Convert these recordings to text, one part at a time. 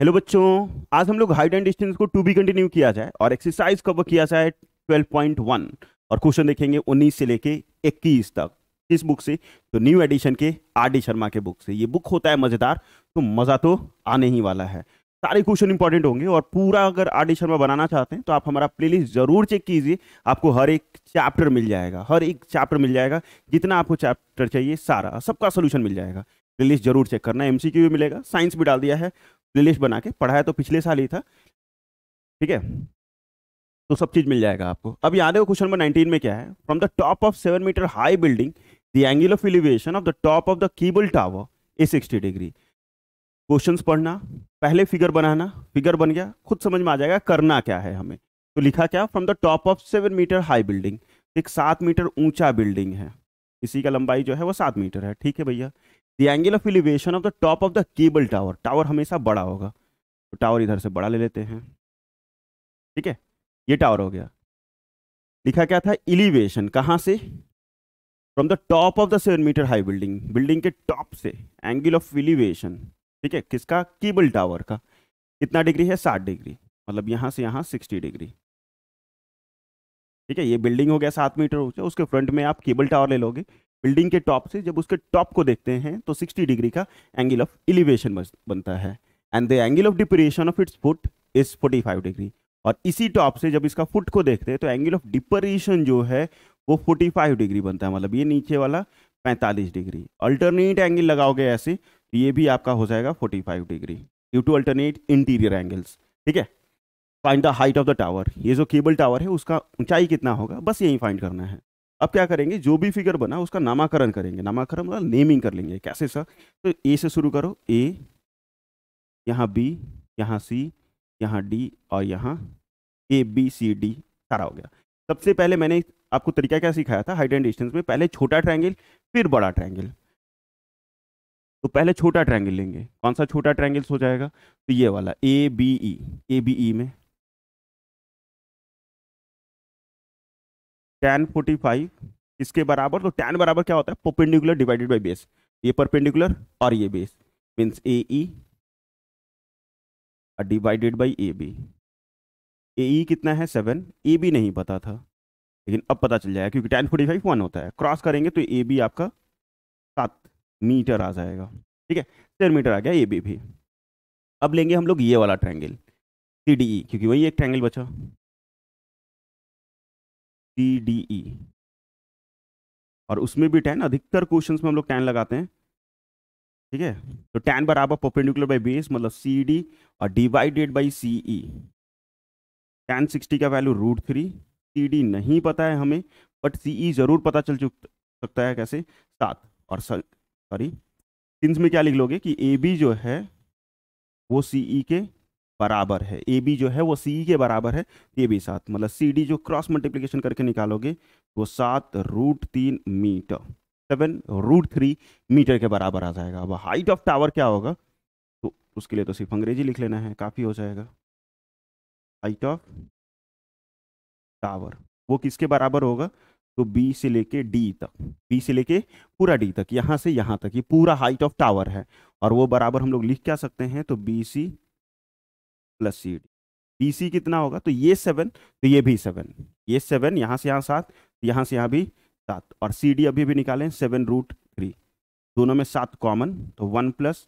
hello बच्चों आज हम लोग हाइट एंड डिस्टेंस को टू बी कंटिन्यू किया जाए और एक्सरसाइज कब किया जाए 12.1 और क्वेश्चन देखेंगे 19 से लेके 21 तक किस बुक से तो न्यू एडिशन के आर डी शर्मा के बुक से ये बुक होता है मज़ेदार तो मज़ा तो आने ही वाला है सारे क्वेश्चन इंपॉर्टेंट होंगे और पूरा अगर आर डी शर्मा बनाना चाहते हैं तो आप हमारा प्ले जरूर चेक कीजिए आपको हर एक चैप्टर मिल जाएगा हर एक चैप्टर मिल जाएगा जितना आपको चैप्टर चाहिए सारा सबका सोल्यूशन मिल जाएगा प्लेलिस्ट जरूर चेक करना एमसीक्यू भी मिलेगा साइंस भी डाल दिया है प्लेलिस्ट बना के पढ़ाया तो पिछले साल ही था ठीक है तो सब चीज़ मिल जाएगा आपको अब याद है क्वेश्चन नंबर नाइनटीन में क्या है from the top of seven metre high building the angle of elevation of the top of the cable tower a sixty degree questions पढ़ना पहले फिगर बनाना फिगर बन गया खुद समझ में आ जाएगा करना क्या है हमें तो लिखा क्या from the top of seven metre high building एक सात मीटर ऊंचा बिल्डिंग है इसी का लंबाई जो है वो सात मीटर है ठीक है भैया the angle of elevation of the top of the cable tower tower हमेशा बड़ा होगा तो टावर इधर से बड़ा ले लेते हैं ठीक है ये टावर हो गया लिखा क्या था इलिवेशन कहाँ से from the top of the seven metre high building building के टॉप से एंगल ऑफ एलिवेशन ठीक है किसका केबल टावर का कितना डिग्री है साठ डिग्री मतलब यहाँ से यहाँ सिक्सटी डिग्री ठीक है ये बिल्डिंग हो गया सात मीटर ऊंचा उसके फ्रंट में आप केबल टावर ले लोगे बिल्डिंग के टॉप से जब उसके टॉप को देखते हैं तो 60 डिग्री का एंगल ऑफ एलिवेशन बनता है and the angle of depression of its foot is 45 degree और इसी टॉप से जब इसका फुट को देखते हैं तो एंगल ऑफ डिपरेशन जो है वो 45 डिग्री बनता है मतलब ये नीचे वाला 45 डिग्री अल्टरनेट एंगल लगाओगे ऐसे तो ये भी आपका हो जाएगा 45 degree due to alternate interior angles ठीक है find the height of the tower ये जो केबल टावर है उसका ऊंचाई कितना होगा बस यही फाइंड करना है अब क्या करेंगे जो भी फिगर बना उसका नामाकरण करेंगे नामाकरण मतलब नेमिंग कर लेंगे कैसे सर तो ए से शुरू करो ए यहाँ बी यहाँ सी यहाँ डी और यहाँ ए बी सी डी सारा हो गया सबसे पहले मैंने आपको तरीका क्या सिखाया था हाइट एंड डिस्टेंस में पहले छोटा ट्रायंगल फिर बड़ा ट्रायंगल तो पहले छोटा ट्रायंगल लेंगे कौन सा छोटा ट्रायंगल्स हो जाएगा तो ये वाला A B E A B E में टेन फोर्टी फाइव इसके बराबर तो टेन बराबर क्या होता है परपेंडिकुलर डिवाइडेड बाई बेस ये परपेंडिकुलर और ये base means A E divided by A B A E कितना है सेवन ए बी नहीं पता था लेकिन अब पता चल जाएगा क्योंकि टेन फोर्टी फाइव वन होता है क्रॉस करेंगे तो ए बी आपका सात मीटर आ जाएगा ठीक है तेरह मीटर आ गया ए बी भी अब लेंगे हम लोग ये वाला ट्रैंगल सी डी ई क्योंकि वही एक ट्रैंगल बचा सी डी ई और उसमें भी टेन अधिकतर क्वेश्चंस में हम लोग टेन लगाते हैं ठीक है तो टेन बराबर परपेंडिकुलर बाई बेस मतलब सी डी और divided by C E tan sixty का value root three C D नहीं पता है हमें बट सी ई जरूर पता चल चुक सकता है कैसे सात और सॉरी सिंस में क्या लिख लोगे कि ए बी जो है वो सी ई e के बराबर है ए बी जो है वो सी के बराबर है ये भी सात मतलब सी डी जो क्रॉस मल्टीप्लीकेशन करके निकालोगे वो सात रूट तीन metre seven root three metre के बराबर आ जाएगा अब हाइट ऑफ टावर क्या होगा तो उसके लिए तो सिर्फ अंग्रेजी लिख लेना है काफ़ी हो जाएगा हाइट ऑफ टावर वो किसके बराबर होगा तो बी से लेके डी तक बी से लेके पूरा डी तक यहाँ से यहाँ तक ये यह पूरा हाइट ऑफ टावर है और वो बराबर हम लोग लिख क्या सकते हैं तो B C plus C D B C कितना होगा तो ये सेवन तो ये भी सेवन ये सेवन यहाँ से यहाँ सात यहाँ से यहाँ भी सात और सी डी अभी भी निकालें सेवन रूट थ्री दोनों में सात कॉमन तो one plus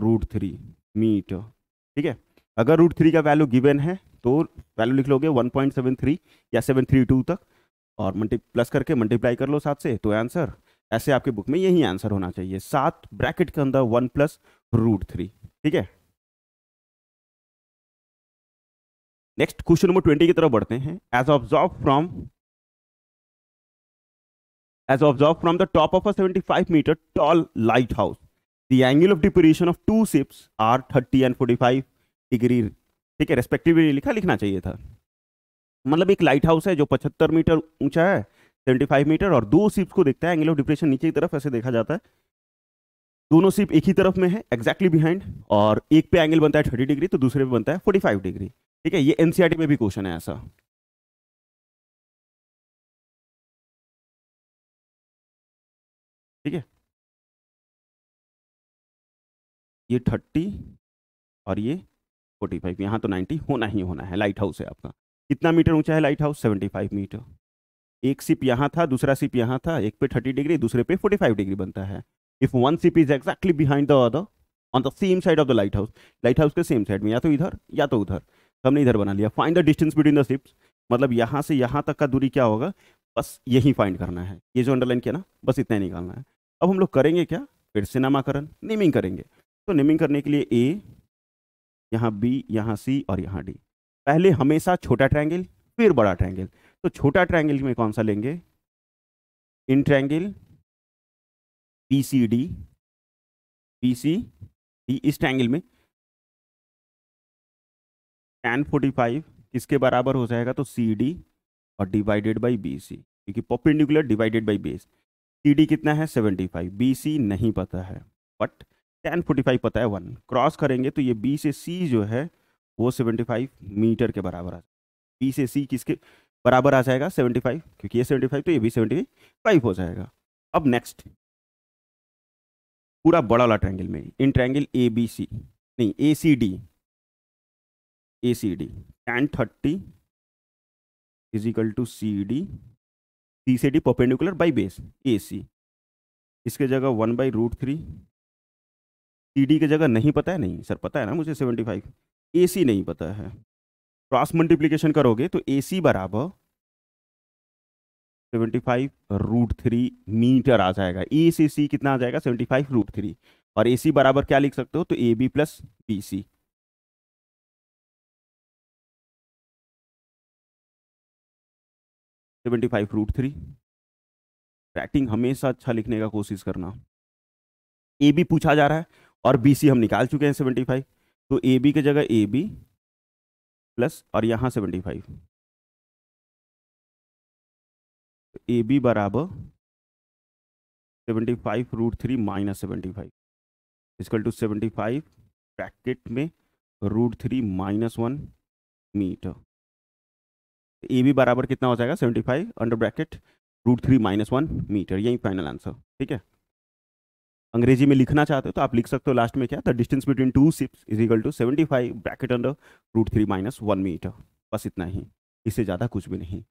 root three metre ठीक है अगर रूट थ्री का वैल्यू गिवन है तो वैल्यू लिख लोगे वन पॉइंट सेवन थ्री या सेवन थ्री टू तक और मल्टी प्लस करके मल्टीप्लाई कर लो सात से तो आंसर ऐसे आपके बुक में यही आंसर होना चाहिए सात ब्रैकेट के अंदर वन प्लस रूट थ्री ठीक है नेक्स्ट क्वेश्चन नंबर ट्वेंटी की तरफ बढ़ते हैं as observed from the top of a seventy five metre tall lighthouse the angle of depression of two ships are thirty and forty five degree ठीक है respectively लिखा लिखना चाहिए था मतलब एक लाइट हाउस है जो पचहत्तर मीटर ऊंचा है सेवेंटी फाइव मीटर और दो सिप्स को देखता है एंगल ऑफ डिप्रेशन नीचे की तरफ ऐसे देखा जाता है दोनों सिप एक ही तरफ में है एग्जैक्टली बिहाइंड और एक पे एंगल बनता है थर्टी डिग्री तो दूसरे पे बनता है फोर्टी फाइव डिग्री ठीक है ये एनसीईआरटी e में भी क्वेश्चन है ऐसा ठीक है ये थर्टी और ये फोर्टी फाइव यहां तो नाइन्टी होना ही होना है लाइट हाउस है आपका कितना मीटर ऊंचा है lighthouse seventy five metre एक सिप यहां था दूसरा सिप यहां था एक पे थर्टी डिग्री दूसरे पे फोर्टी फाइव डिग्री बनता है if one ship is exactly behind the other on the same side of the lighthouse lighthouse के सेम साइड में या तो इधर या तो उधर हमने इधर बना लिया find the distance between the ships मतलब यहाँ से यहाँ तक का दूरी क्या होगा बस यही फाइंड करना है ये जो अंडरलाइन किया ना बस इतना ही निकालना है अब हम लोग करेंगे क्या फिर से नामाकरण नेमिंग करेंगे तो नेमिंग करने के लिए ए यहाँ बी यहाँ सी और यहाँ डी पहले हमेशा छोटा ट्रायंगल फिर बड़ा ट्रायंगल तो छोटा ट्रायंगल में कौन सा लेंगे in triangle P C D P C D इस ट्रायंगल में टेन फोर्टी फाइव किसके बराबर हो जाएगा तो सी डी और डिवाइडेड बाई बी सी क्योंकि perpendicular divided by base C D कितना है सेवेंटी फाइव बी सी नहीं पता है बट टेन फोर्टी फाइव पता है वन क्रॉस करेंगे तो ये बी से सी जो है वो सेवेंटी फाइव मीटर के बराबर आ जाएगा बी से सी किसके बराबर आ जाएगा सेवेंटी फाइव क्योंकि ये सेवेंटी फाइव तो ये भी सेवेंटी फाइव हो जाएगा अब नेक्स्ट पूरा बड़ा वाला ट्रैंगल में इन ट्रैंगल ए बी सी नहीं A C D A C D tan thirty equal to C D C C D perpendicular by base A C इसके जगह one by root three C D के जगह नहीं पता है नहीं सर पता है ना मुझे सेवेंटी फाइव ए सी नहीं पता है क्रॉस मल्टीप्लीकेशन करोगे तो ए सी बराबर seventy five root three metre आ जाएगा ए सी सी कितना आ जाएगा सेवेंटी फाइव रूट थ्री और ए सी बराबर क्या लिख सकते हो तो A B plus B C seventy five root three writing हमेशा अच्छा लिखने का कोशिश करना ए बी पूछा जा रहा है और बी सी हम निकाल चुके हैं सेवेंटी फाइव तो ए बी की जगह ए बी प्लस और यहाँ सेवेंटी फाइव ए तो बी बराबर seventy five root three minus seventy five equal to seventy five bracket में root three minus one metre A B बराबर कितना हो जाएगा seventy five under bracket root three minus one metre यही final answer ठीक है अंग्रेजी में लिखना चाहते हो तो आप लिख सकते हो लास्ट में क्या the distance between two ships is equal to seventy five bracket under root three minus one metre बस इतना ही इससे ज़्यादा कुछ भी नहीं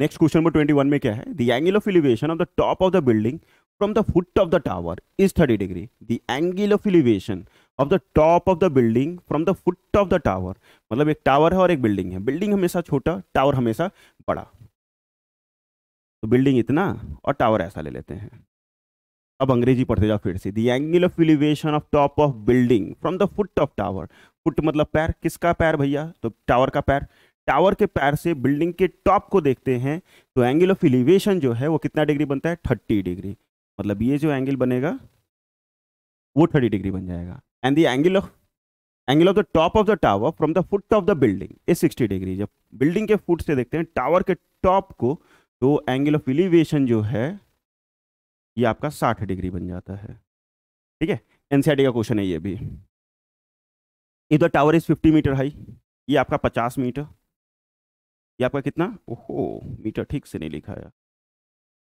next question number twenty one में क्या है the angle of elevation of the top of the building from the foot of the tower is thirty degree the angle of elevation of the top of the building from the foot of the tower मतलब एक tower है और एक building है building हमेशा छोटा tower हमेशा बड़ा तो बिल्डिंग इतना और टावर ऐसा ले लेते हैं अब अंग्रेजी पढ़ते जाओ फिर से the angle of elevation of top of building from the foot of tower foot मतलब पैर किसका पैर भैया तो टावर का पैर टावर के पैर से बिल्डिंग के टॉप को देखते हैं तो एंगल ऑफ एलिवेशन जो है वो कितना डिग्री बनता है थर्टी डिग्री मतलब ये जो एंगल बनेगा वो थर्टी डिग्री बन जाएगा and the angle of angle of the top of the tower from the foot of the building ये सिक्सटी डिग्री जब बिल्डिंग के फुट से देखते हैं टावर के टॉप को तो एंगल ऑफ एलिवेशन जो है ये आपका साठ डिग्री बन जाता है ठीक है एनसीआरटी e का क्वेश्चन है ये भी इधर tower is fifty metre high ये आपका पचास मीटर ये आपका कितना ओहो मीटर ठीक से नहीं लिखा है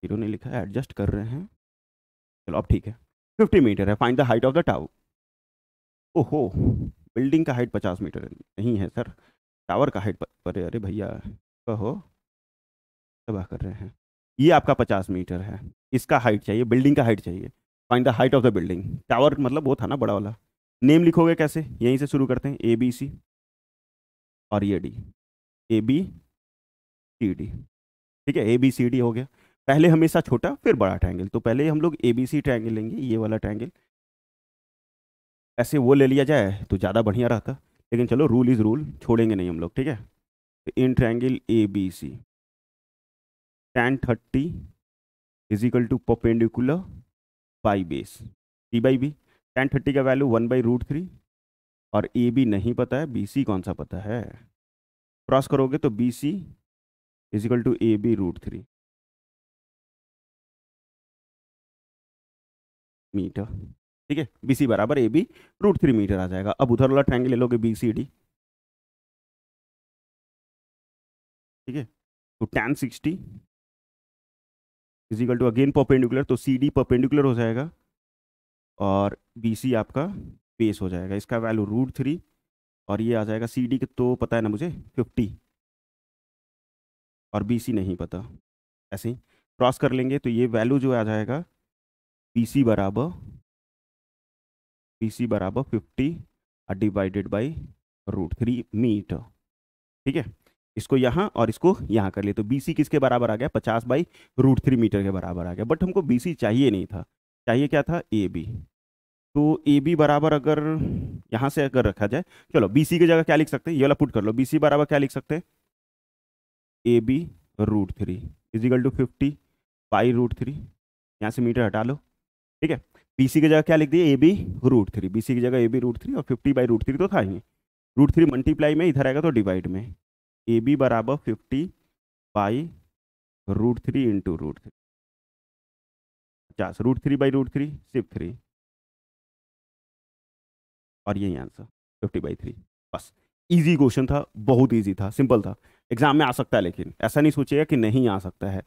जीरो नहीं लिखा है एडजस्ट कर रहे हैं चलो अब ठीक है फिफ्टी मीटर है find the height of the tower ओहो बिल्डिंग का हाइट पचास मीटर नहीं है सर टावर का हाइट पर अरे भैया कहो तबाह कर रहे हैं ये आपका पचास मीटर है इसका हाइट चाहिए बिल्डिंग का हाइट चाहिए find the height of the building tower मतलब वो था ना बड़ा वाला नेम लिखोगे कैसे यहीं से शुरू करते हैं ए बी सी और ये D A B C D ठीक है ए बी सी डी हो गया पहले हमेशा छोटा फिर बड़ा ट्रायंगल तो पहले हम लोग ए बी सी ट्रायंगल लेंगे ये वाला ट्रायंगल ऐसे वो ले लिया जाए तो ज़्यादा बढ़िया रहता लेकिन चलो रूल इज़ रूल छोड़ेंगे नहीं हम लोग ठीक है तो in triangle A B C tan thirty equal to perpendicular by base T by B tan thirty का value one by root three और ए बी नहीं पता है बी सी कौन सा पता है क्रॉस करोगे तो B C equal to A B root three metre ठीक है बी सी बराबर A B root three metre आ जाएगा अब उधर वाला ट्रायंगल ले लोगे बी सी डी ठीक है तो tan sixty equal to again perpendicular तो सी डी परपेंडिकुलर हो जाएगा और बी सी आपका बेस हो जाएगा इसका वैल्यू रूट थ्री और ये आ जाएगा सी डी के तो पता है ना मुझे फिफ्टी और बी सी नहीं पता ऐसे ही क्रॉस कर लेंगे तो ये वैल्यू जो आ जाएगा बी सी बराबर पी सी बराबर fifty divided by root three metre ठीक है इसको यहाँ और इसको यहाँ कर लिए तो बी सी किसके बराबर आ गया पचास बाई रूट थ्री मीटर के बराबर आ गया बट हमको बी सी चाहिए नहीं था चाहिए क्या था ए बी तो ए बी बराबर अगर यहाँ से अगर रखा जाए चलो बी सी की जगह क्या लिख सकते हैं ये वाला पुट कर लो बी सी बराबर क्या लिख सकते हैं A B root three equal to fifty by root three यहाँ से मीटर हटा लो ठीक है बीसी की जगह क्या लिख दिए A B root three BC की जगह ए बी रूट थ्री और फिफ्टी बाई रूट थ्री तो था ही रूट थ्री मल्टीप्लाई में इधर आएगा तो डिवाइड में ए बी बराबर fifty by root three into root three पचास root three by root three सिर्फ थ्री और यही आंसर फिफ्टी बाई थ्री बस इजी क्वेश्चन था बहुत इजी था सिंपल था एग्जाम में आ सकता है लेकिन ऐसा नहीं सोचिएगा कि नहीं आ सकता है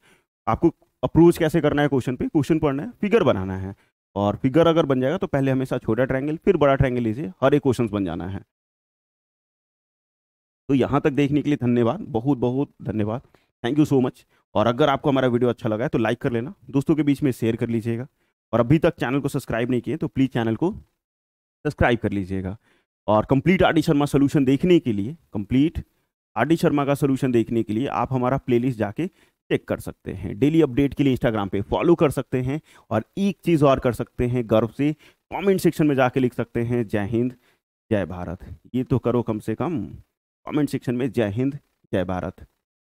आपको अप्रोच कैसे करना है क्वेश्चन पे क्वेश्चन पढ़ना है फिगर बनाना है और फिगर अगर बन जाएगा तो पहले हमेशा छोटा ट्रायंगल फिर बड़ा ट्रायंगल लीजिए हर एक क्वेश्चन बन जाना है तो यहाँ तक देखने के लिए धन्यवाद बहुत बहुत धन्यवाद थैंक यू सो मच और अगर आपको हमारा वीडियो अच्छा लगा है तो लाइक कर लेना दोस्तों के बीच में शेयर कर लीजिएगा और अभी तक चैनल को सब्सक्राइब नहीं किए तो प्लीज़ चैनल को सब्सक्राइब कर लीजिएगा और complete R D Sharma solution देखने के लिए कंप्लीट आर डी शर्मा का सोल्यूशन देखने के लिए आप हमारा प्लेलिस्ट जाके चेक कर सकते हैं डेली अपडेट के लिए इंस्टाग्राम पे फॉलो कर सकते हैं और एक चीज़ और कर सकते हैं गर्व से कमेंट सेक्शन में जाके लिख सकते हैं जय हिंद जय भारत ये तो करो कम से कम कमेंट सेक्शन में जय हिंद जय भारत